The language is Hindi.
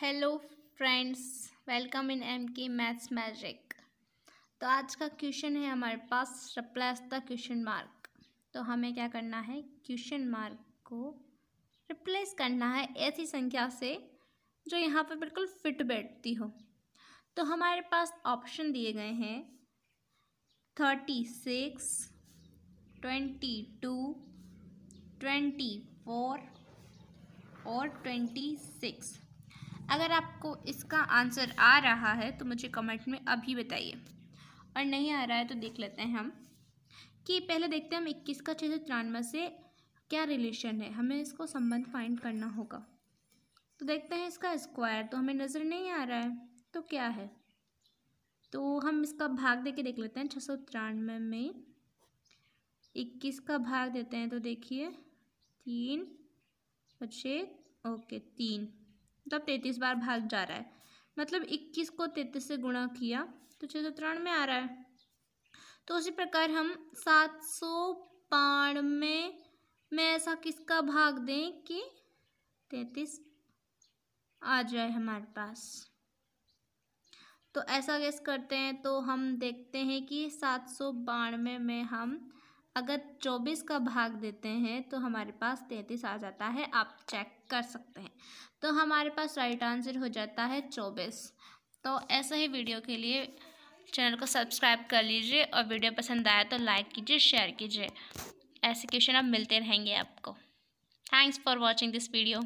hello friends welcome in M K maths magic तो आज का क्वेश्चन है हमारे पास रिप्लेस द क्वेश्चन मार्क तो हमें क्या करना है क्वेश्चन मार्क को रिप्लेस करना है ऐसी संख्या से जो यहाँ पर बिल्कुल फिट बैठती हो तो हमारे पास ऑप्शन दिए गए हैं thirty six twenty two twenty four और ट्वेंटी सिक्स अगर आपको इसका आंसर आ रहा है तो मुझे कमेंट में अभी बताइए और नहीं आ रहा है तो देख लेते हैं हम कि पहले देखते हैं हम इक्कीस का छः सौ तिरानवे से क्या रिलेशन है हमें इसको संबंध फाइंड करना होगा तो देखते हैं इसका स्क्वायर तो हमें नज़र नहीं आ रहा है तो क्या है तो हम इसका भाग दे के देख लेते हैं छः सौ तिरानवे में इक्कीस का भाग देते हैं तो देखिए तीन छः ओके तीन मतलब तैंतीस बार भाग जा रहा है मतलब इक्कीस को तैतीस से गुणा किया तो छः सौ तिरानवे आ रहा है तो उसी प्रकार हम सात सौ बानवे में ऐसा किसका भाग दें कि तैतीस आ जाए हमारे पास तो ऐसा गेस करते हैं तो हम देखते हैं कि सात सौ बानवे में हम अगर चौबीस का भाग देते हैं तो हमारे पास तैंतीस आ जाता है आप चेक कर सकते हैं तो हमारे पास राइट आंसर हो जाता है चौबीस तो ऐसा ही वीडियो के लिए चैनल को सब्सक्राइब कर लीजिए और वीडियो पसंद आया तो लाइक कीजिए शेयर कीजिए ऐसे क्वेश्चन अब मिलते रहेंगे आपको thanks for watching this video